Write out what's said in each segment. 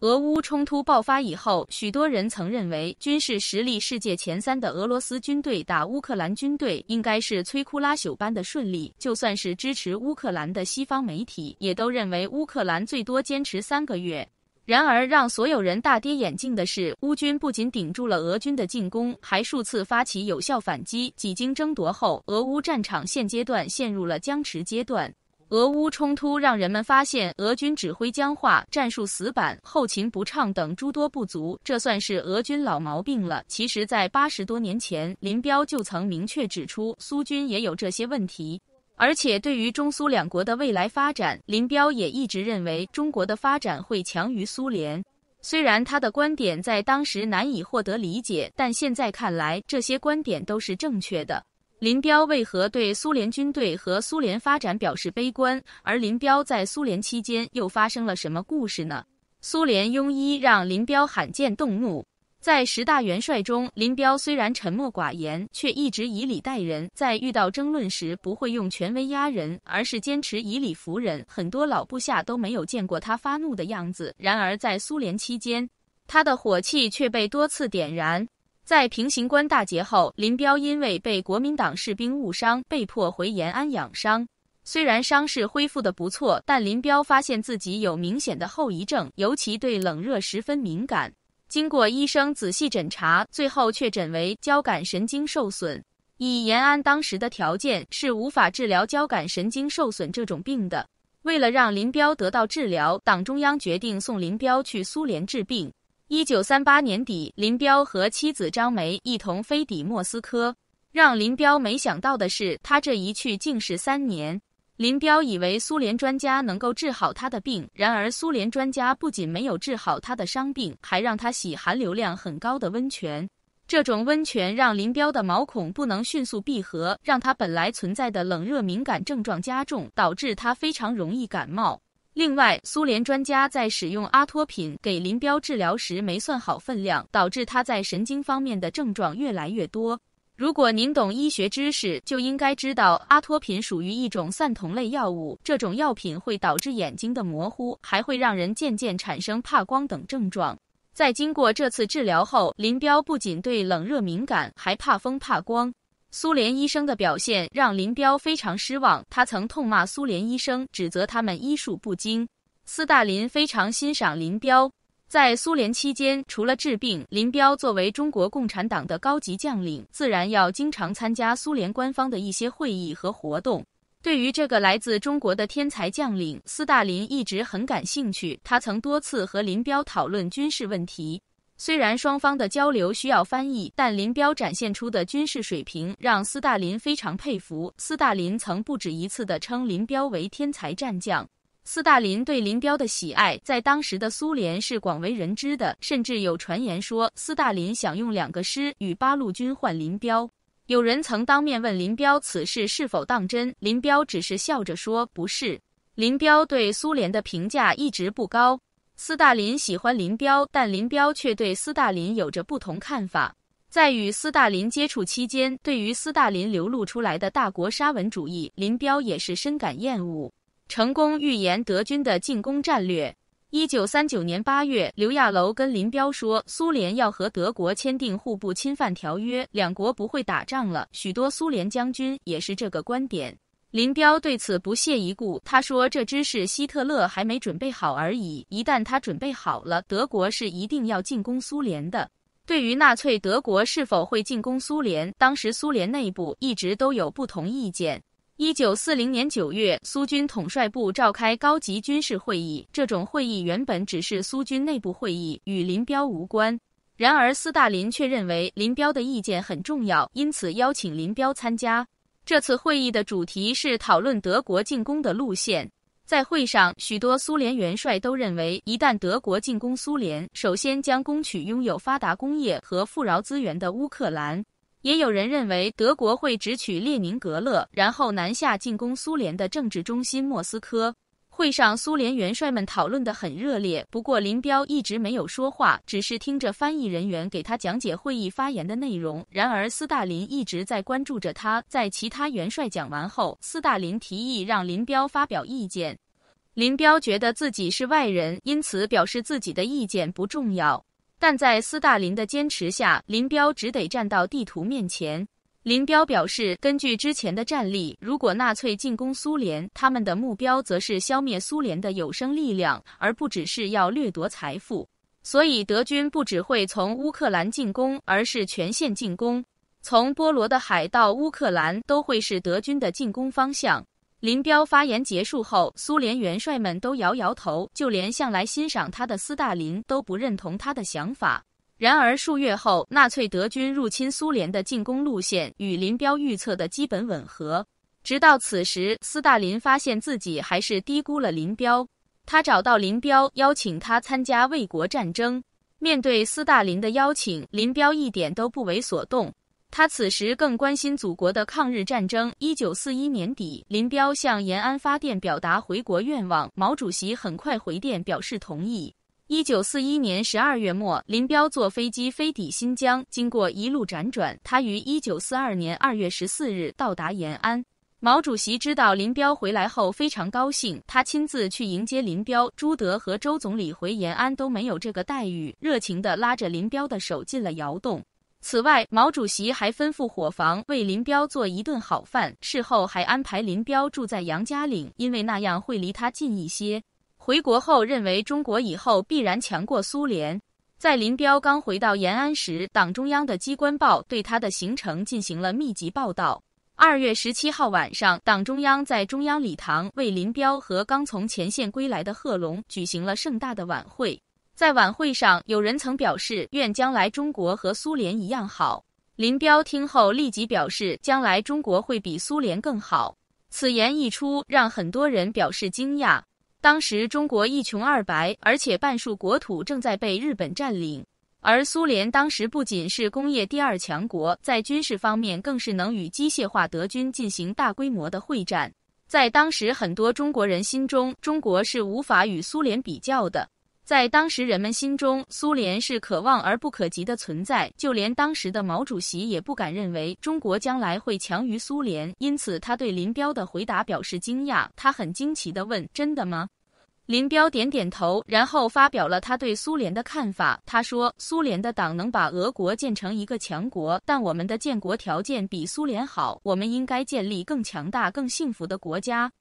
俄乌冲突爆发以后，许多人曾认为军事实力世界前三的俄罗斯军队打乌克兰军队应该是摧枯拉朽般的顺利。就算是支持乌克兰的西方媒体，也都认为乌克兰最多坚持三个月。然而，让所有人大跌眼镜的是，乌军不仅顶住了俄军的进攻，还数次发起有效反击。几经争夺后，俄乌战场现阶段陷入了僵持阶段。俄乌冲突让人们发现俄军指挥僵化、战术死板、后勤不畅等诸多不足，这算是俄军老毛病了。其实，在八十多年前，林彪就曾明确指出，苏军也有这些问题。而且，对于中苏两国的未来发展，林彪也一直认为中国的发展会强于苏联。虽然他的观点在当时难以获得理解，但现在看来，这些观点都是正确的。林彪为何对苏联军队和苏联发展表示悲观？而林彪在苏联期间又发生了什么故事呢？苏联庸医让林彪罕见动怒。在十大元帅中，林彪虽然沉默寡言，却一直以礼待人，在遇到争论时不会用权威压人，而是坚持以理服人。很多老部下都没有见过他发怒的样子。然而在苏联期间，他的火气却被多次点燃。在平型关大捷后，林彪因为被国民党士兵误伤，被迫回延安养伤。虽然伤势恢复的不错，但林彪发现自己有明显的后遗症，尤其对冷热十分敏感。经过医生仔细诊查，最后确诊为交感神经受损。以延安当时的条件，是无法治疗交感神经受损这种病的。为了让林彪得到治疗，党中央决定送林彪去苏联治病。一九三八年底，林彪和妻子张梅一同飞抵莫斯科。让林彪没想到的是，他这一去竟是三年。林彪以为苏联专家能够治好他的病，然而苏联专家不仅没有治好他的伤病，还让他洗含流量很高的温泉。这种温泉让林彪的毛孔不能迅速闭合，让他本来存在的冷热敏感症状加重，导致他非常容易感冒。另外，苏联专家在使用阿托品给林彪治疗时没算好分量，导致他在神经方面的症状越来越多。如果您懂医学知识，就应该知道阿托品属于一种散瞳类药物，这种药品会导致眼睛的模糊，还会让人渐渐产生怕光等症状。在经过这次治疗后，林彪不仅对冷热敏感，还怕风怕光。苏联医生的表现让林彪非常失望，他曾痛骂苏联医生，指责他们医术不精。斯大林非常欣赏林彪，在苏联期间，除了治病，林彪作为中国共产党的高级将领，自然要经常参加苏联官方的一些会议和活动。对于这个来自中国的天才将领，斯大林一直很感兴趣，他曾多次和林彪讨论军事问题。虽然双方的交流需要翻译，但林彪展现出的军事水平让斯大林非常佩服。斯大林曾不止一次地称林彪为天才战将。斯大林对林彪的喜爱在当时的苏联是广为人知的，甚至有传言说斯大林想用两个师与八路军换林彪。有人曾当面问林彪此事是否当真，林彪只是笑着说不是。林彪对苏联的评价一直不高。斯大林喜欢林彪，但林彪却对斯大林有着不同看法。在与斯大林接触期间，对于斯大林流露出来的大国沙文主义，林彪也是深感厌恶。成功预言德军的进攻战略。一九三九年八月，刘亚楼跟林彪说，苏联要和德国签订互不侵犯条约，两国不会打仗了。许多苏联将军也是这个观点。林彪对此不屑一顾，他说：“这只是希特勒还没准备好而已，一旦他准备好了，德国是一定要进攻苏联的。”对于纳粹德国是否会进攻苏联，当时苏联内部一直都有不同意见。一九四零年九月，苏军统帅部召开高级军事会议，这种会议原本只是苏军内部会议，与林彪无关。然而斯大林却认为林彪的意见很重要，因此邀请林彪参加。这次会议的主题是讨论德国进攻的路线。在会上，许多苏联元帅都认为，一旦德国进攻苏联，首先将攻取拥有发达工业和富饶资源的乌克兰。也有人认为，德国会直取列宁格勒，然后南下进攻苏联的政治中心莫斯科。会上，苏联元帅们讨论得很热烈。不过，林彪一直没有说话，只是听着翻译人员给他讲解会议发言的内容。然而，斯大林一直在关注着他。在其他元帅讲完后，斯大林提议让林彪发表意见。林彪觉得自己是外人，因此表示自己的意见不重要。但在斯大林的坚持下，林彪只得站到地图面前。林彪表示，根据之前的战例，如果纳粹进攻苏联，他们的目标则是消灭苏联的有生力量，而不只是要掠夺财富。所以，德军不只会从乌克兰进攻，而是全线进攻，从波罗的海到乌克兰都会是德军的进攻方向。林彪发言结束后，苏联元帅们都摇摇头，就连向来欣赏他的斯大林都不认同他的想法。然而数月后，纳粹德军入侵苏联的进攻路线与林彪预测的基本吻合。直到此时，斯大林发现自己还是低估了林彪。他找到林彪，邀请他参加卫国战争。面对斯大林的邀请，林彪一点都不为所动。他此时更关心祖国的抗日战争。一九四一年底，林彪向延安发电，表达回国愿望。毛主席很快回电，表示同意。一九四一年十二月末，林彪坐飞机飞抵新疆，经过一路辗转，他于一九四二年二月十四日到达延安。毛主席知道林彪回来后非常高兴，他亲自去迎接林彪、朱德和周总理回延安都没有这个待遇，热情的拉着林彪的手进了窑洞。此外，毛主席还吩咐伙房为林彪做一顿好饭，事后还安排林彪住在杨家岭，因为那样会离他近一些。回国后，认为中国以后必然强过苏联。在林彪刚回到延安时，党中央的机关报对他的行程进行了密集报道。二月十七号晚上，党中央在中央礼堂为林彪和刚从前线归来的贺龙举行了盛大的晚会。在晚会上，有人曾表示愿将来中国和苏联一样好。林彪听后立即表示，将来中国会比苏联更好。此言一出，让很多人表示惊讶。当时中国一穷二白，而且半数国土正在被日本占领，而苏联当时不仅是工业第二强国，在军事方面更是能与机械化德军进行大规模的会战。在当时很多中国人心中，中国是无法与苏联比较的。在当时人们心中，苏联是可望而不可及的存在。就连当时的毛主席也不敢认为中国将来会强于苏联，因此他对林彪的回答表示惊讶。他很惊奇的问：“真的吗？”林彪点点头，然后发表了他对苏联的看法。他说：“苏联的党能把俄国建成一个强国，但我们的建国条件比苏联好，我们应该建立更强大、更幸福的国家。”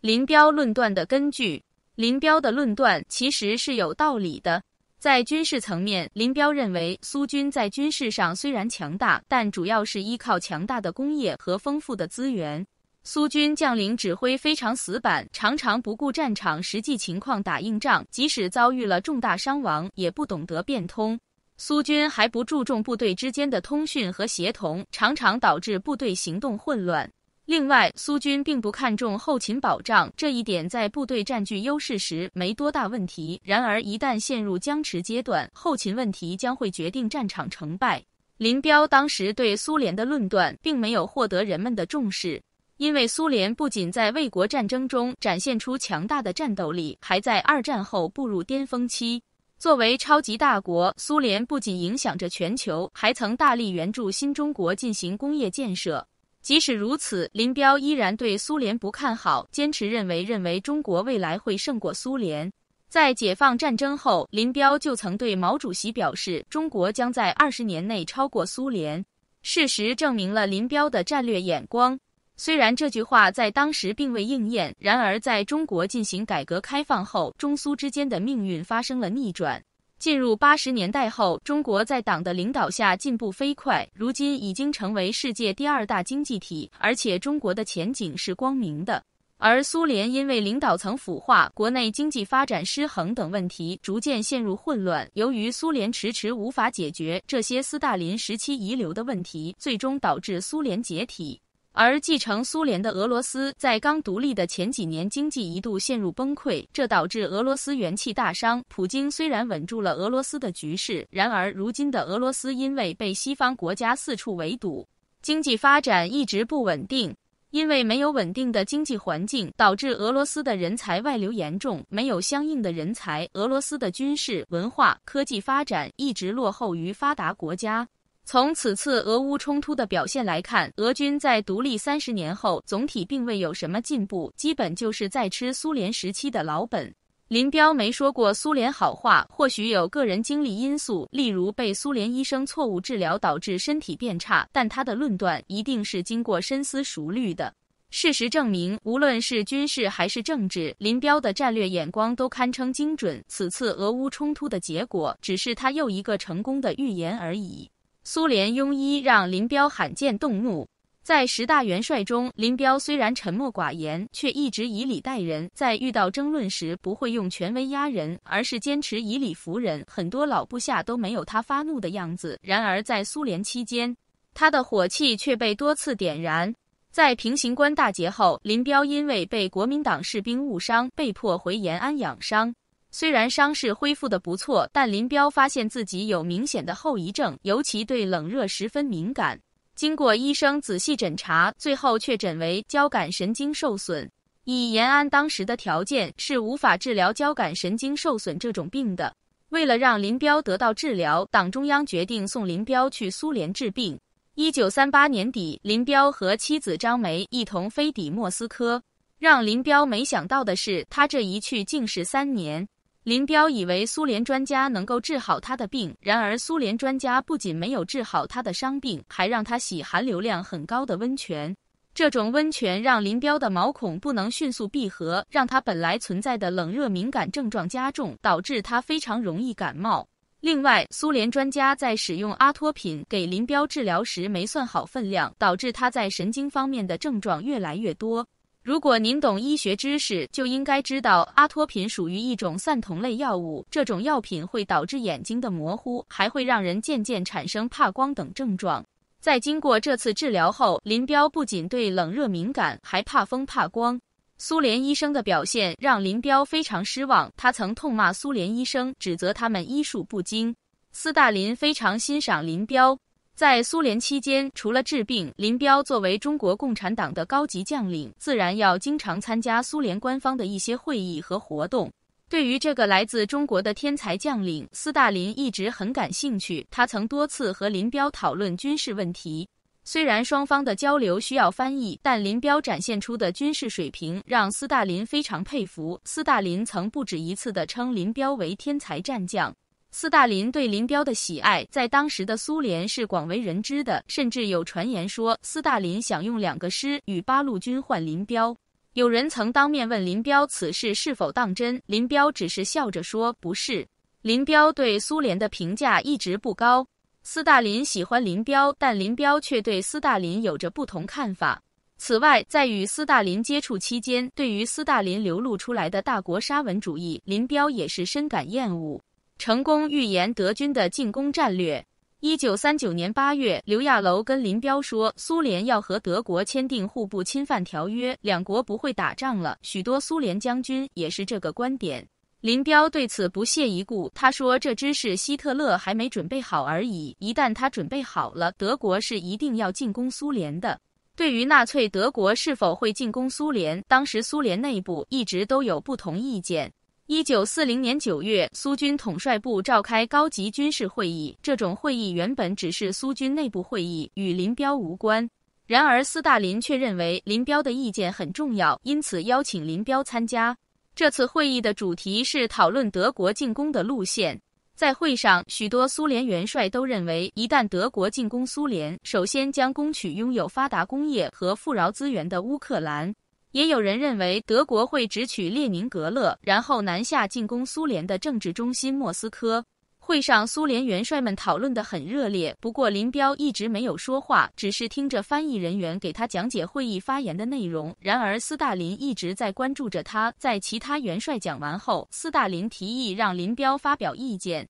林彪论断的根据。林彪的论断其实是有道理的。在军事层面，林彪认为苏军在军事上虽然强大，但主要是依靠强大的工业和丰富的资源。苏军将领指挥非常死板，常常不顾战场实际情况打硬仗，即使遭遇了重大伤亡，也不懂得变通。苏军还不注重部队之间的通讯和协同，常常导致部队行动混乱。另外，苏军并不看重后勤保障这一点，在部队占据优势时没多大问题。然而，一旦陷入僵持阶段，后勤问题将会决定战场成败。林彪当时对苏联的论断并没有获得人们的重视，因为苏联不仅在卫国战争中展现出强大的战斗力，还在二战后步入巅峰期。作为超级大国，苏联不仅影响着全球，还曾大力援助新中国进行工业建设。即使如此，林彪依然对苏联不看好，坚持认为认为中国未来会胜过苏联。在解放战争后，林彪就曾对毛主席表示，中国将在二十年内超过苏联。事实证明了林彪的战略眼光，虽然这句话在当时并未应验，然而在中国进行改革开放后，中苏之间的命运发生了逆转。进入八十年代后，中国在党的领导下进步飞快，如今已经成为世界第二大经济体，而且中国的前景是光明的。而苏联因为领导层腐化、国内经济发展失衡等问题，逐渐陷入混乱。由于苏联迟迟无法解决这些斯大林时期遗留的问题，最终导致苏联解体。而继承苏联的俄罗斯，在刚独立的前几年，经济一度陷入崩溃，这导致俄罗斯元气大伤。普京虽然稳住了俄罗斯的局势，然而如今的俄罗斯因为被西方国家四处围堵，经济发展一直不稳定。因为没有稳定的经济环境，导致俄罗斯的人才外流严重，没有相应的人才，俄罗斯的军事、文化、科技发展一直落后于发达国家。从此次俄乌冲突的表现来看，俄军在独立三十年后，总体并未有什么进步，基本就是在吃苏联时期的老本。林彪没说过苏联好话，或许有个人经历因素，例如被苏联医生错误治疗导致身体变差，但他的论断一定是经过深思熟虑的。事实证明，无论是军事还是政治，林彪的战略眼光都堪称精准。此次俄乌冲突的结果，只是他又一个成功的预言而已。苏联庸医让林彪罕见动怒。在十大元帅中，林彪虽然沉默寡言，却一直以礼待人，在遇到争论时不会用权威压人，而是坚持以理服人。很多老部下都没有他发怒的样子。然而，在苏联期间，他的火气却被多次点燃。在平型关大捷后，林彪因为被国民党士兵误伤，被迫回延安养伤。虽然伤势恢复的不错，但林彪发现自己有明显的后遗症，尤其对冷热十分敏感。经过医生仔细诊查，最后确诊为交感神经受损。以延安当时的条件，是无法治疗交感神经受损这种病的。为了让林彪得到治疗，党中央决定送林彪去苏联治病。一九三八年底，林彪和妻子张梅一同飞抵莫斯科。让林彪没想到的是，他这一去竟是三年。林彪以为苏联专家能够治好他的病，然而苏联专家不仅没有治好他的伤病，还让他洗含硫量很高的温泉。这种温泉让林彪的毛孔不能迅速闭合，让他本来存在的冷热敏感症状加重，导致他非常容易感冒。另外，苏联专家在使用阿托品给林彪治疗时没算好分量，导致他在神经方面的症状越来越多。如果您懂医学知识，就应该知道阿托品属于一种散瞳类药物。这种药品会导致眼睛的模糊，还会让人渐渐产生怕光等症状。在经过这次治疗后，林彪不仅对冷热敏感，还怕风怕光。苏联医生的表现让林彪非常失望，他曾痛骂苏联医生，指责他们医术不精。斯大林非常欣赏林彪。在苏联期间，除了治病，林彪作为中国共产党的高级将领，自然要经常参加苏联官方的一些会议和活动。对于这个来自中国的天才将领，斯大林一直很感兴趣。他曾多次和林彪讨论军事问题。虽然双方的交流需要翻译，但林彪展现出的军事水平让斯大林非常佩服。斯大林曾不止一次的称林彪为天才战将。斯大林对林彪的喜爱，在当时的苏联是广为人知的，甚至有传言说斯大林想用两个师与八路军换林彪。有人曾当面问林彪此事是否当真，林彪只是笑着说不是。林彪对苏联的评价一直不高，斯大林喜欢林彪，但林彪却对斯大林有着不同看法。此外，在与斯大林接触期间，对于斯大林流露出来的大国沙文主义，林彪也是深感厌恶。成功预言德军的进攻战略。一九三九年八月，刘亚楼跟林彪说，苏联要和德国签订互不侵犯条约，两国不会打仗了。许多苏联将军也是这个观点。林彪对此不屑一顾，他说：“这只是希特勒还没准备好而已。一旦他准备好了，德国是一定要进攻苏联的。”对于纳粹德国是否会进攻苏联，当时苏联内部一直都有不同意见。一九四零年九月，苏军统帅部召开高级军事会议。这种会议原本只是苏军内部会议，与林彪无关。然而，斯大林却认为林彪的意见很重要，因此邀请林彪参加。这次会议的主题是讨论德国进攻的路线。在会上，许多苏联元帅都认为，一旦德国进攻苏联，首先将攻取拥有发达工业和富饶资源的乌克兰。也有人认为德国会直取列宁格勒，然后南下进攻苏联的政治中心莫斯科。会上，苏联元帅们讨论得很热烈，不过林彪一直没有说话，只是听着翻译人员给他讲解会议发言的内容。然而，斯大林一直在关注着他。在其他元帅讲完后，斯大林提议让林彪发表意见。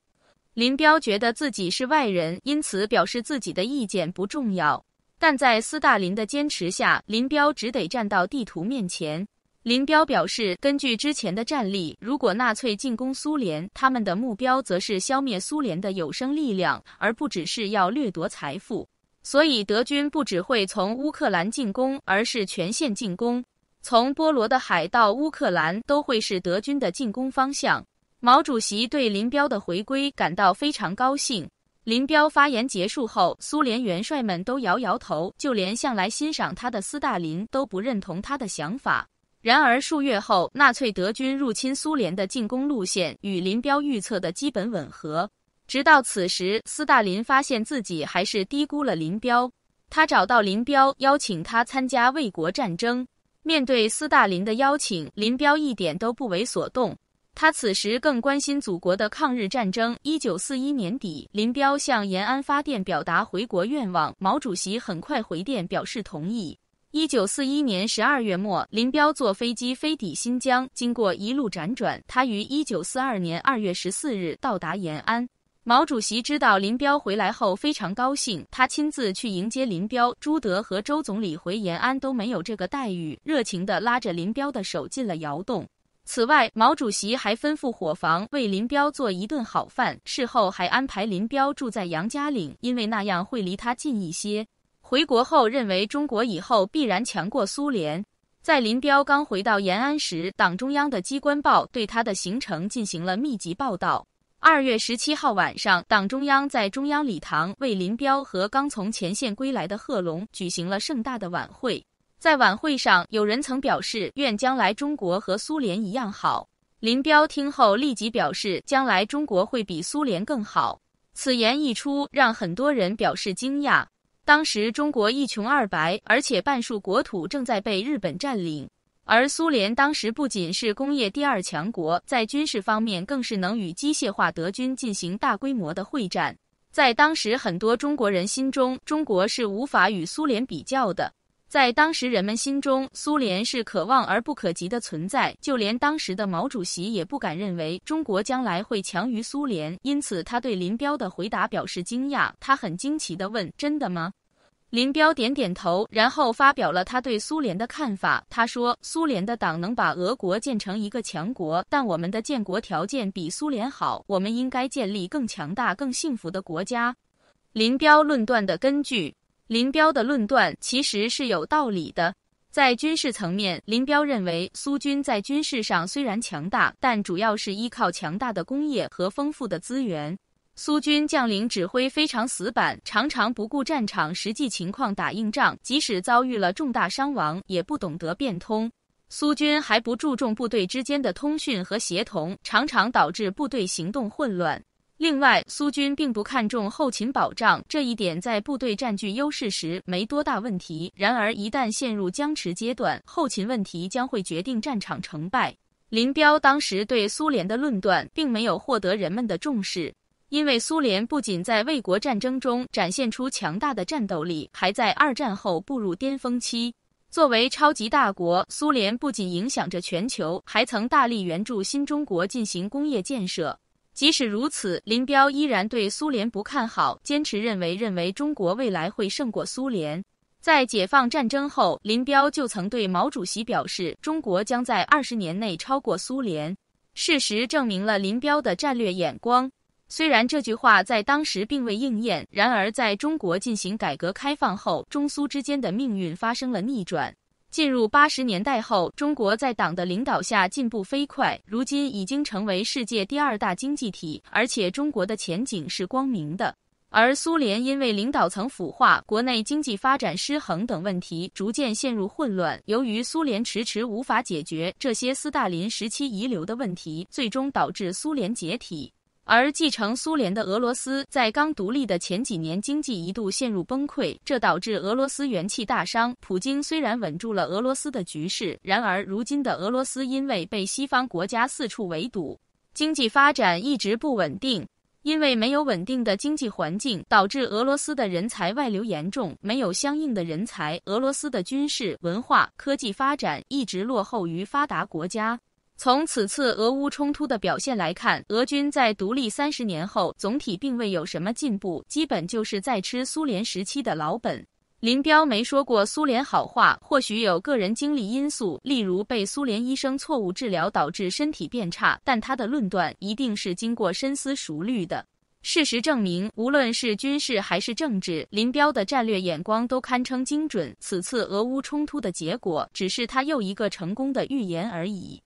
林彪觉得自己是外人，因此表示自己的意见不重要。但在斯大林的坚持下，林彪只得站到地图面前。林彪表示，根据之前的战例，如果纳粹进攻苏联，他们的目标则是消灭苏联的有生力量，而不只是要掠夺财富。所以，德军不只会从乌克兰进攻，而是全线进攻，从波罗的海到乌克兰都会是德军的进攻方向。毛主席对林彪的回归感到非常高兴。林彪发言结束后，苏联元帅们都摇摇头，就连向来欣赏他的斯大林都不认同他的想法。然而数月后，纳粹德军入侵苏联的进攻路线与林彪预测的基本吻合。直到此时，斯大林发现自己还是低估了林彪，他找到林彪，邀请他参加卫国战争。面对斯大林的邀请，林彪一点都不为所动。他此时更关心祖国的抗日战争。一九四一年底，林彪向延安发电，表达回国愿望。毛主席很快回电，表示同意。一九四一年十二月末，林彪坐飞机飞抵新疆，经过一路辗转，他于一九四二年二月十四日到达延安。毛主席知道林彪回来后，非常高兴，他亲自去迎接林彪。朱德和周总理回延安都没有这个待遇，热情的拉着林彪的手进了窑洞。此外，毛主席还吩咐伙房为林彪做一顿好饭，事后还安排林彪住在杨家岭，因为那样会离他近一些。回国后，认为中国以后必然强过苏联。在林彪刚回到延安时，党中央的机关报对他的行程进行了密集报道。二月十七号晚上，党中央在中央礼堂为林彪和刚从前线归来的贺龙举行了盛大的晚会。在晚会上，有人曾表示愿将来中国和苏联一样好。林彪听后立即表示，将来中国会比苏联更好。此言一出，让很多人表示惊讶。当时中国一穷二白，而且半数国土正在被日本占领，而苏联当时不仅是工业第二强国，在军事方面更是能与机械化德军进行大规模的会战。在当时，很多中国人心中，中国是无法与苏联比较的。在当时人们心中，苏联是可望而不可及的存在。就连当时的毛主席也不敢认为中国将来会强于苏联，因此他对林彪的回答表示惊讶。他很惊奇的问：“真的吗？”林彪点点头，然后发表了他对苏联的看法。他说：“苏联的党能把俄国建成一个强国，但我们的建国条件比苏联好，我们应该建立更强大、更幸福的国家。”林彪论断的根据。林彪的论断其实是有道理的。在军事层面，林彪认为苏军在军事上虽然强大，但主要是依靠强大的工业和丰富的资源。苏军将领指挥非常死板，常常不顾战场实际情况打硬仗，即使遭遇了重大伤亡，也不懂得变通。苏军还不注重部队之间的通讯和协同，常常导致部队行动混乱。另外，苏军并不看重后勤保障这一点，在部队占据优势时没多大问题。然而，一旦陷入僵持阶段，后勤问题将会决定战场成败。林彪当时对苏联的论断并没有获得人们的重视，因为苏联不仅在卫国战争中展现出强大的战斗力，还在二战后步入巅峰期。作为超级大国，苏联不仅影响着全球，还曾大力援助新中国进行工业建设。即使如此，林彪依然对苏联不看好，坚持认为认为中国未来会胜过苏联。在解放战争后，林彪就曾对毛主席表示，中国将在二十年内超过苏联。事实证明了林彪的战略眼光。虽然这句话在当时并未应验，然而在中国进行改革开放后，中苏之间的命运发生了逆转。进入八十年代后，中国在党的领导下进步飞快，如今已经成为世界第二大经济体，而且中国的前景是光明的。而苏联因为领导层腐化、国内经济发展失衡等问题，逐渐陷入混乱。由于苏联迟迟无法解决这些斯大林时期遗留的问题，最终导致苏联解体。而继承苏联的俄罗斯，在刚独立的前几年，经济一度陷入崩溃，这导致俄罗斯元气大伤。普京虽然稳住了俄罗斯的局势，然而如今的俄罗斯因为被西方国家四处围堵，经济发展一直不稳定。因为没有稳定的经济环境，导致俄罗斯的人才外流严重，没有相应的人才，俄罗斯的军事、文化、科技发展一直落后于发达国家。从此次俄乌冲突的表现来看，俄军在独立三十年后，总体并未有什么进步，基本就是在吃苏联时期的老本。林彪没说过苏联好话，或许有个人经历因素，例如被苏联医生错误治疗导致身体变差，但他的论断一定是经过深思熟虑的。事实证明，无论是军事还是政治，林彪的战略眼光都堪称精准。此次俄乌冲突的结果，只是他又一个成功的预言而已。